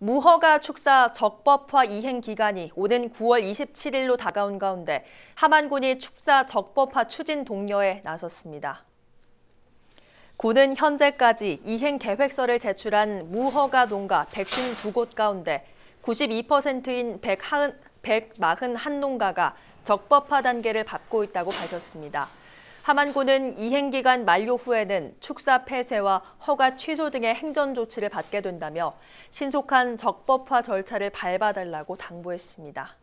무허가 축사 적법화 이행 기간이 오는 9월 27일로 다가온 가운데 하만군이 축사 적법화 추진 동료에 나섰습니다. 군은 현재까지 이행 계획서를 제출한 무허가 농가 152곳 가운데 92%인 141농가가 적법화 단계를 밟고 있다고 밝혔습니다. 하만군은 이행기간 만료 후에는 축사 폐쇄와 허가 취소 등의 행정 조치를 받게 된다며 신속한 적법화 절차를 밟아달라고 당부했습니다.